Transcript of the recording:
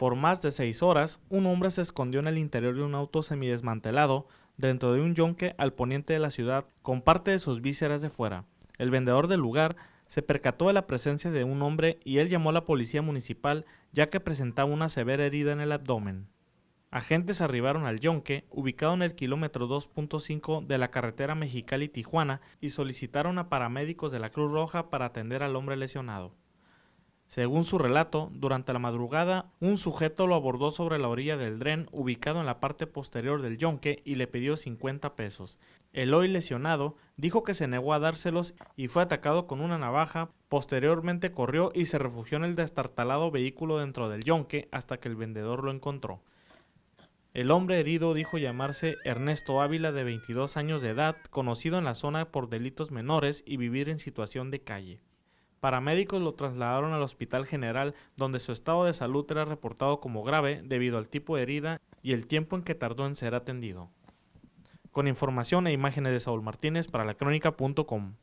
Por más de seis horas, un hombre se escondió en el interior de un auto semidesmantelado dentro de un yonque al poniente de la ciudad con parte de sus vísceras de fuera. El vendedor del lugar se percató de la presencia de un hombre y él llamó a la policía municipal ya que presentaba una severa herida en el abdomen. Agentes arribaron al yonque, ubicado en el kilómetro 2.5 de la carretera Mexicali-Tijuana, y solicitaron a paramédicos de la Cruz Roja para atender al hombre lesionado. Según su relato, durante la madrugada, un sujeto lo abordó sobre la orilla del dren ubicado en la parte posterior del yonque y le pidió 50 pesos. El hoy lesionado dijo que se negó a dárselos y fue atacado con una navaja, posteriormente corrió y se refugió en el destartalado vehículo dentro del yonque hasta que el vendedor lo encontró. El hombre herido dijo llamarse Ernesto Ávila de 22 años de edad, conocido en la zona por delitos menores y vivir en situación de calle. Paramédicos lo trasladaron al Hospital General, donde su estado de salud era reportado como grave debido al tipo de herida y el tiempo en que tardó en ser atendido. Con información e imágenes de Saúl Martínez para La Crónica.com.